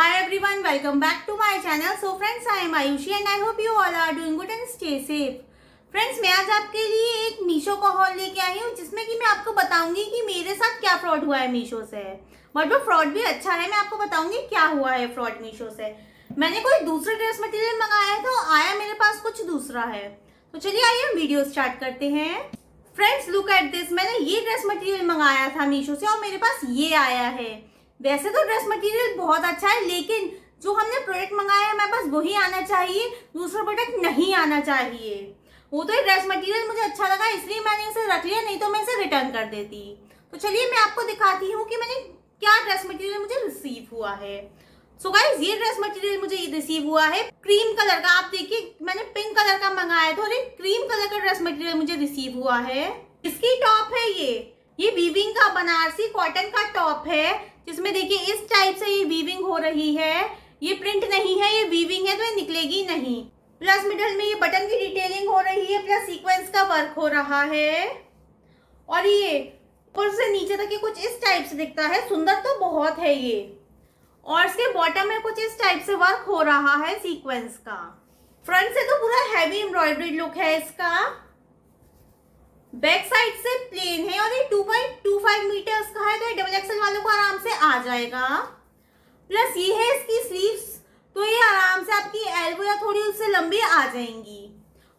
Hi everyone, welcome back to my channel so friends I am Ayushi and I hope you all are doing good and stay safe friends मैं आज आपके लिए एक मीशो का hall लेके आई हूँ जिसमें कि मैं आपको बताऊंगी कि मेरे साथ क्या फ्रॉड हुआ है मीशो से बट वो फ्रॉड भी अच्छा है मैं आपको बताऊंगी क्या हुआ है फ्रॉड मीशो से मैंने कोई दूसरा ड्रेस मटेरियल मंगाया था तो आया मेरे पास कुछ दूसरा है तो चलिए आइए हम वीडियो स्टार्ट करते हैं फ्रेंड्स लुक एट दिस मैंने ये ड्रेस मटेरियल मंगाया था मीशो से और मेरे पास ये आया है वैसे तो ड्रेस मटेरियल बहुत अच्छा है लेकिन जो हमने प्रोडक्ट मंगाया है हमारे पास वही आना चाहिए दूसरा प्रोडक्ट नहीं आना चाहिए वो तो ड्रेस मटेरियल मुझे अच्छा लगा इसलिए मैंने इसे रख लिया नहीं तो मैं इसे रिटर्न कर देती तो चलिए मैं आपको दिखाती हूँ कि मैंने क्या ड्रेस मटेरियल मुझे रिसीव हुआ है सो so ये ड्रेस मटेरियल मुझे रिसीव हुआ है क्रीम कलर का आप देखिए मैंने पिंक कलर का मंगाया था और एक क्रीम कलर का ड्रेस मटेरियल मुझे रिसीव हुआ है इसकी टॉप है ये ये वीविंग का बनारसी कॉटन का टॉप है जिसमें देखिए इस टाइप से ये वीविंग हो रही है ये प्रिंट नहीं है ये वीविंग है तो ये निकलेगी नहीं प्लस मिडल में ये बटन की डिटेलिंग हो रही है प्लस सीक्वेंस का वर्क हो रहा है और ये ऊपर से नीचे तक ये कुछ इस टाइप से दिखता है सुंदर तो बहुत है ये और इसके बॉटम में कुछ इस टाइप से वर्क हो रहा है सीक्वेंस का फ्रंट से तो पूरा हैवी एम्ब्रॉयडरी लुक है इसका बैक साइड से प्लेन आ जाएगा प्लस ये है इसकी स्लीव्स तो ये आराम से आपकी एल्बो या थोड़ी उससे लंबी आ जाएंगी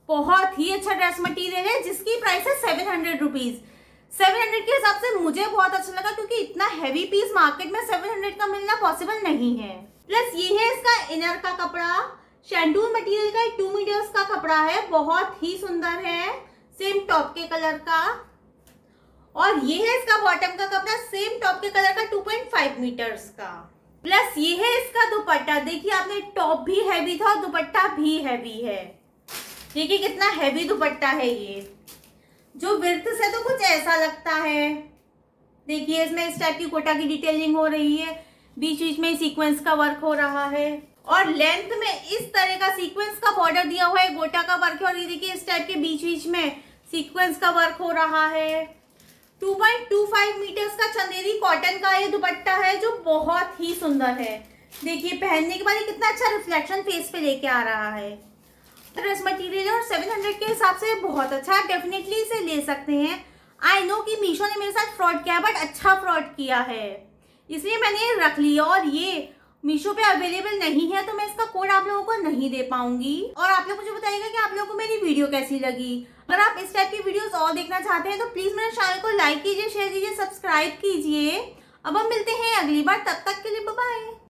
बहुत ही अच्छा ड्रेस मटेरियल है जिसकी प्राइस है seven hundred rupees seven hundred के हिसाब से मुझे बहुत अच्छा लगा क्योंकि इतना हैवी पीस मार्केट में सेवन हंड्रेड का मिलना पॉसिबल नहीं है प्लस ये है इसका इनर का कपड़ा शेंडून मटेरियल का टू मीटर्स का कपड़ा है बहुत ही सुंदर है सेम टॉप के कलर का और ये है इसका बॉटम का कपड़ा सेम टॉप के कलर का 2.5 मीटर्स का प्लस ये है इसका दुपट्टा देखिए आपने टॉप भी हैवी था और दुपट्टा भी हैवी है देखिए कितना हैवी दुपट्टा है ये जो विर्थ से तो कुछ ऐसा लगता है देखिए इसमें इस टाइप की कोटा की डिटेलिंग हो रही है बीच बीच में सीक्वेंस का वर्क हो रहा है और लेंथ में इस तरह का सीक्वेंस का बॉर्डर दिया हुआ है गोटा का वर्क है और ये देखिए इस टाइप के बीच बीच में सीक्वेंस का वर्क हो रहा है 2.25 मीटर्स का चंदेरी कॉटन का ये दुपट्टा है जो बहुत ही सुंदर है देखिए पहनने के बाद ये कितना अच्छा रिफ्लेक्शन फेस पे लेके आ रहा है ड्रेस तो मटेरियल और 700 के हिसाब से बहुत अच्छा है डेफिनेटली इसे ले सकते हैं आई नो कि मीशो ने मेरे साथ फ्रॉड किया बट अच्छा फ्रॉड किया है इसलिए मैंने रख लिया और ये मीशो पे अवेलेबल नहीं है तो मैं इसका कोड आप लोगों को नहीं दे पाऊंगी और आप लोग मुझे बताइएगा कि आप लोगों को मेरी वीडियो कैसी लगी अगर आप इस टाइप की वीडियोस और देखना चाहते हैं तो प्लीज मेरे चैनल को लाइक कीजिए शेयर कीजिए सब्सक्राइब कीजिए अब हम मिलते हैं अगली बार तब तक के लिए बाय